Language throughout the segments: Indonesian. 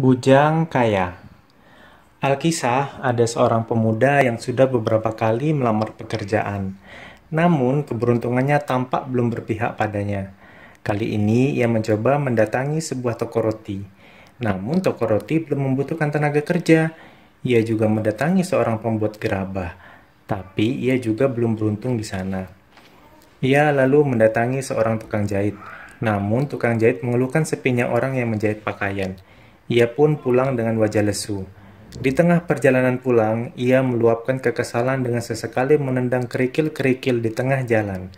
Bujang Kaya Alkisah ada seorang pemuda yang sudah beberapa kali melamar pekerjaan. Namun keberuntungannya tampak belum berpihak padanya. Kali ini ia mencoba mendatangi sebuah toko roti. Namun toko roti belum membutuhkan tenaga kerja. Ia juga mendatangi seorang pembuat gerabah. Tapi ia juga belum beruntung di sana. Ia lalu mendatangi seorang tukang jahit. Namun tukang jahit mengeluhkan sepinya orang yang menjahit pakaian ia pun pulang dengan wajah lesu. Di tengah perjalanan pulang, ia meluapkan kekesalan dengan sesekali menendang kerikil-kerikil di tengah jalan.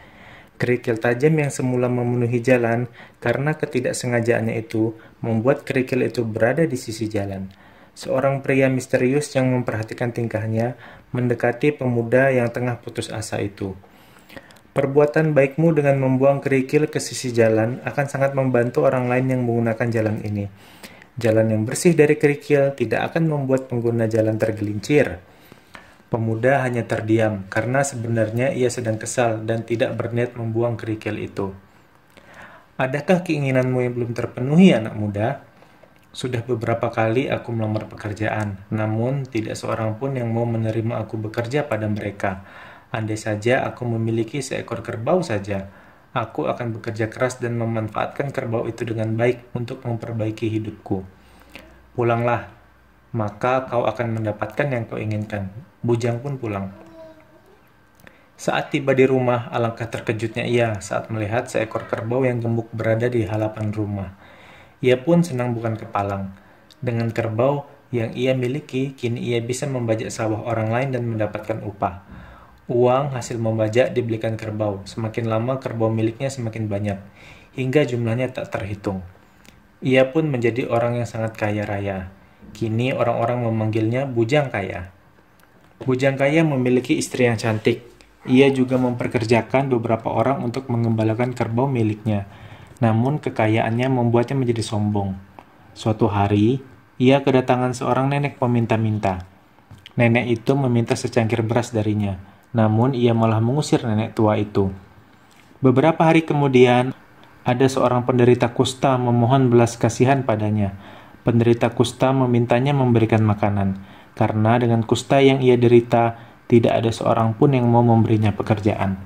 Kerikil tajam yang semula memenuhi jalan karena ketidaksengajaannya itu membuat kerikil itu berada di sisi jalan. Seorang pria misterius yang memperhatikan tingkahnya mendekati pemuda yang tengah putus asa itu. Perbuatan baikmu dengan membuang kerikil ke sisi jalan akan sangat membantu orang lain yang menggunakan jalan ini. Jalan yang bersih dari kerikil tidak akan membuat pengguna jalan tergelincir. Pemuda hanya terdiam karena sebenarnya ia sedang kesal dan tidak berniat membuang kerikil itu. Adakah keinginanmu yang belum terpenuhi, anak muda? Sudah beberapa kali aku melamar pekerjaan, namun tidak seorang pun yang mau menerima aku bekerja pada mereka. Andai saja aku memiliki seekor kerbau saja, Aku akan bekerja keras dan memanfaatkan kerbau itu dengan baik untuk memperbaiki hidupku. Pulanglah, maka kau akan mendapatkan yang kau inginkan. Bujang pun pulang. Saat tiba di rumah, alangkah terkejutnya ia saat melihat seekor kerbau yang gemuk berada di halaman rumah. Ia pun senang bukan kepalang. Dengan kerbau yang ia miliki, kini ia bisa membajak sawah orang lain dan mendapatkan upah. Uang hasil membajak dibelikan kerbau. Semakin lama kerbau miliknya semakin banyak, hingga jumlahnya tak terhitung. Ia pun menjadi orang yang sangat kaya raya. Kini orang-orang memanggilnya bujang kaya. Bujang kaya memiliki istri yang cantik. Ia juga memperkerjakan beberapa orang untuk mengembalakan kerbau miliknya. Namun kekayaannya membuatnya menjadi sombong. Suatu hari, ia kedatangan seorang nenek peminta-minta. Nenek itu meminta secangkir beras darinya. Namun ia malah mengusir nenek tua itu. Beberapa hari kemudian, ada seorang penderita kusta memohon belas kasihan padanya. Penderita kusta memintanya memberikan makanan, karena dengan kusta yang ia derita, tidak ada seorang pun yang mau memberinya pekerjaan.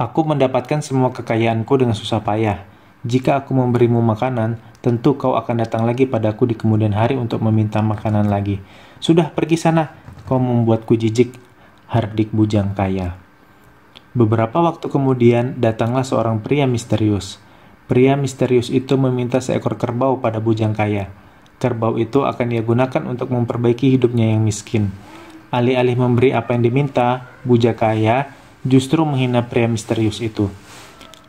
Aku mendapatkan semua kekayaanku dengan susah payah. Jika aku memberimu makanan, tentu kau akan datang lagi padaku di kemudian hari untuk meminta makanan lagi. Sudah pergi sana, kau membuatku jijik. Hardik Bujang Kaya. Beberapa waktu kemudian datanglah seorang pria misterius. Pria misterius itu meminta seekor kerbau pada Bujang Kaya. Kerbau itu akan ia gunakan untuk memperbaiki hidupnya yang miskin. Alih-alih memberi apa yang diminta, Bujang Kaya justru menghina pria misterius itu.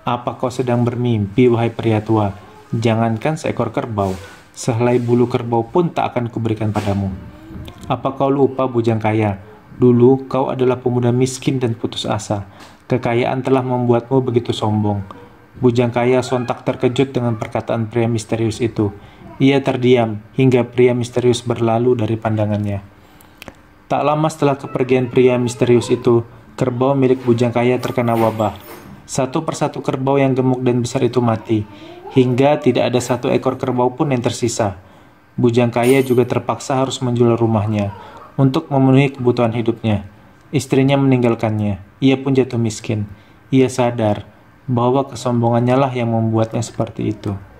Apa kau sedang bermimpi, wahai pria tua? Jangankan seekor kerbau, sehelai bulu kerbau pun tak akan kuberikan padamu. Apa kau lupa, Bujang Kaya? Dulu kau adalah pemuda miskin dan putus asa. Kekayaan telah membuatmu begitu sombong. Bujang kaya sontak terkejut dengan perkataan pria misterius itu. Ia terdiam hingga pria misterius berlalu dari pandangannya. Tak lama setelah kepergian pria misterius itu, kerbau milik bujang kaya terkena wabah. Satu persatu kerbau yang gemuk dan besar itu mati, hingga tidak ada satu ekor kerbau pun yang tersisa. Bujang kaya juga terpaksa harus menjual rumahnya untuk memenuhi kebutuhan hidupnya. Istrinya meninggalkannya. Ia pun jatuh miskin. Ia sadar bahwa kesombongannya lah yang membuatnya seperti itu.